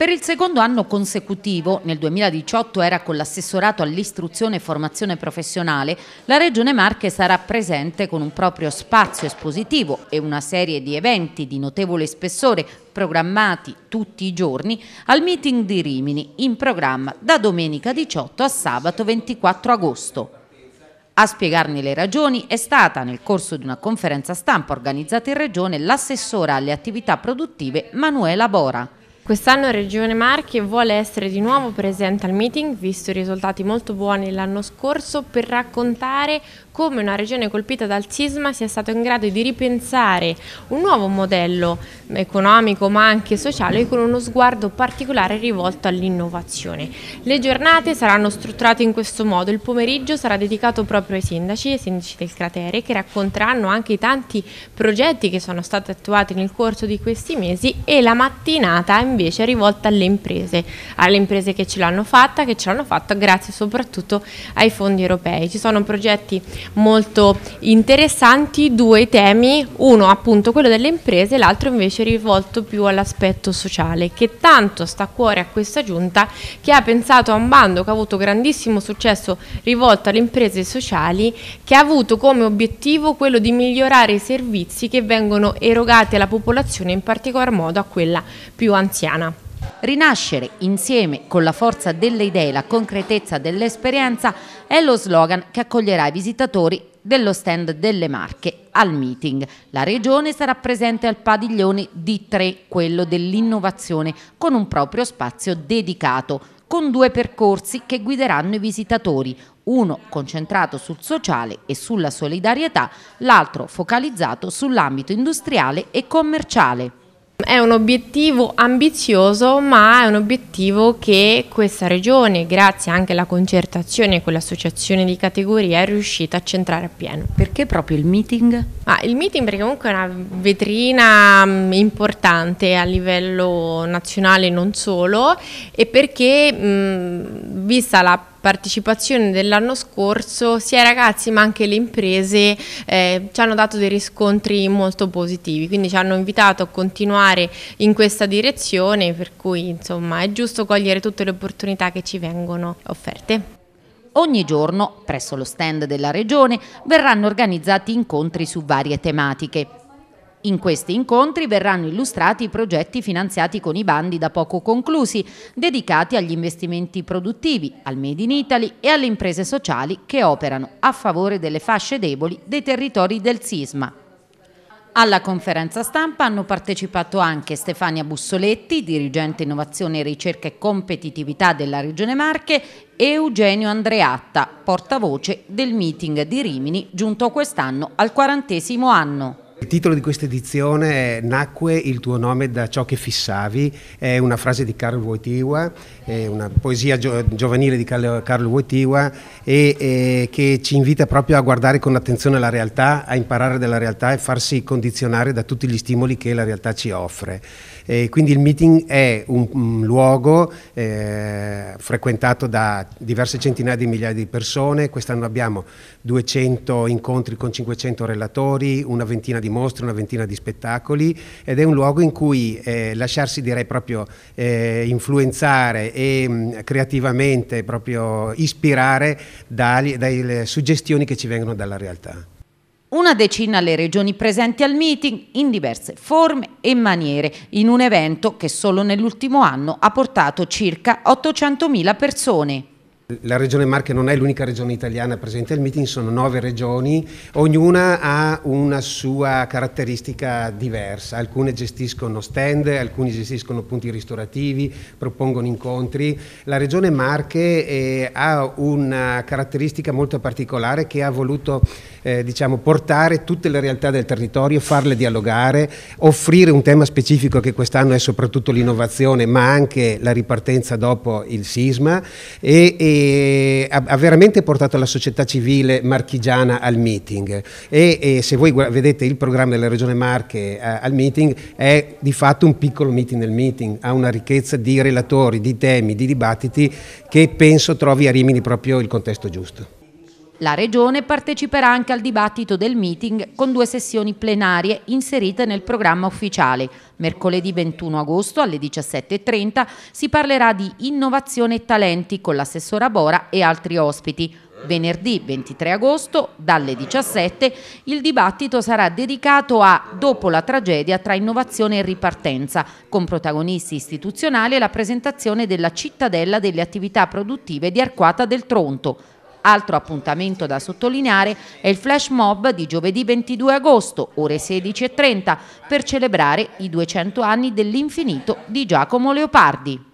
Per il secondo anno consecutivo, nel 2018 era con l'assessorato all'istruzione e formazione professionale, la Regione Marche sarà presente con un proprio spazio espositivo e una serie di eventi di notevole spessore programmati tutti i giorni al meeting di Rimini, in programma da domenica 18 a sabato 24 agosto. A spiegarne le ragioni è stata, nel corso di una conferenza stampa organizzata in Regione, l'assessora alle attività produttive Manuela Bora. Quest'anno Regione Marche vuole essere di nuovo presente al meeting, visto i risultati molto buoni l'anno scorso, per raccontare come una regione colpita dal sisma sia stato in grado di ripensare un nuovo modello economico ma anche sociale con uno sguardo particolare rivolto all'innovazione. Le giornate saranno strutturate in questo modo, il pomeriggio sarà dedicato proprio ai sindaci, ai sindaci del cratere che racconteranno anche i tanti progetti che sono stati attuati nel corso di questi mesi e la mattinata invece è rivolta alle imprese, alle imprese che ce l'hanno fatta, che ce l'hanno fatta grazie soprattutto ai fondi europei. Ci sono progetti molto interessanti, due temi, uno appunto quello delle imprese, l'altro invece rivolto più all'aspetto sociale, che tanto sta a cuore a questa giunta che ha pensato a un bando che ha avuto grandissimo successo rivolto alle imprese sociali, che ha avuto come obiettivo quello di migliorare i servizi che vengono erogati alla popolazione, in particolar modo a quella più anziana. Rinascere insieme con la forza delle idee e la concretezza dell'esperienza è lo slogan che accoglierà i visitatori dello stand delle Marche al meeting. La regione sarà presente al padiglione D3, quello dell'innovazione, con un proprio spazio dedicato con due percorsi che guideranno i visitatori, uno concentrato sul sociale e sulla solidarietà, l'altro focalizzato sull'ambito industriale e commerciale. È un obiettivo ambizioso, ma è un obiettivo che questa regione, grazie anche alla concertazione con l'associazione di categoria, è riuscita a centrare appieno. Perché proprio il meeting? Ah, il meeting perché comunque è una vetrina mm, importante a livello nazionale non solo e perché mh, mm, vista la partecipazione dell'anno scorso sia i ragazzi ma anche le imprese eh, ci hanno dato dei riscontri molto positivi, quindi ci hanno invitato a continuare in questa direzione per cui insomma è giusto cogliere tutte le opportunità che ci vengono offerte. Ogni giorno, presso lo stand della Regione, verranno organizzati incontri su varie tematiche. In questi incontri verranno illustrati i progetti finanziati con i bandi da poco conclusi, dedicati agli investimenti produttivi, al Made in Italy e alle imprese sociali che operano a favore delle fasce deboli dei territori del sisma. Alla conferenza stampa hanno partecipato anche Stefania Bussoletti, dirigente innovazione, ricerca e competitività della Regione Marche, e Eugenio Andreatta, portavoce del meeting di Rimini, giunto quest'anno al quarantesimo anno. Il titolo di questa edizione è Nacque il tuo nome da ciò che fissavi, è una frase di Carlo Wojtyła, una poesia gio giovanile di Carlo, Carlo Wojtyła e, e, che ci invita proprio a guardare con attenzione la realtà, a imparare dalla realtà e farsi condizionare da tutti gli stimoli che la realtà ci offre. E quindi il meeting è un, un luogo eh, frequentato da diverse centinaia di migliaia di persone, quest'anno abbiamo 200 incontri con 500 relatori, una ventina di mostre, una ventina di spettacoli ed è un luogo in cui eh, lasciarsi direi proprio eh, influenzare e mh, mm, creativamente proprio ispirare dalle suggestioni che ci vengono dalla realtà. Una decina le regioni presenti al meeting in diverse forme e maniere, in un evento che solo nell'ultimo anno ha portato circa 800.000 persone. La regione Marche non è l'unica regione italiana presente al meeting, sono nove regioni, ognuna ha una sua caratteristica diversa, alcune gestiscono stand, alcuni gestiscono punti ristorativi, propongono incontri. La regione Marche eh, ha una caratteristica molto particolare che ha voluto eh, diciamo, portare tutte le realtà del territorio, farle dialogare, offrire un tema specifico che quest'anno è soprattutto l'innovazione, ma anche la ripartenza dopo il sisma e, e ha, ha, veramente portato la società civile marchigiana al meeting e, e se voi vedete il programma della Regione Marche eh, al meeting è di fatto un piccolo meeting nel meeting, ha una ricchezza di relatori, di temi, di dibattiti che penso trovi a Rimini proprio il contesto giusto. La Regione parteciperà anche al dibattito del meeting con due sessioni plenarie inserite nel programma ufficiale. Mercoledì 21 agosto alle 17.30 si parlerà di innovazione e talenti con l'assessora Bora e altri ospiti. Venerdì 23 agosto dalle 17 il dibattito sarà dedicato a Dopo la tragedia tra innovazione e ripartenza, con protagonisti istituzionali e la presentazione della cittadella delle attività produttive di Arquata del Tronto. Altro appuntamento da sottolineare è il flash mob di giovedì 22 agosto, ore 16.30, per celebrare i 200 anni dell'infinito di Giacomo Leopardi.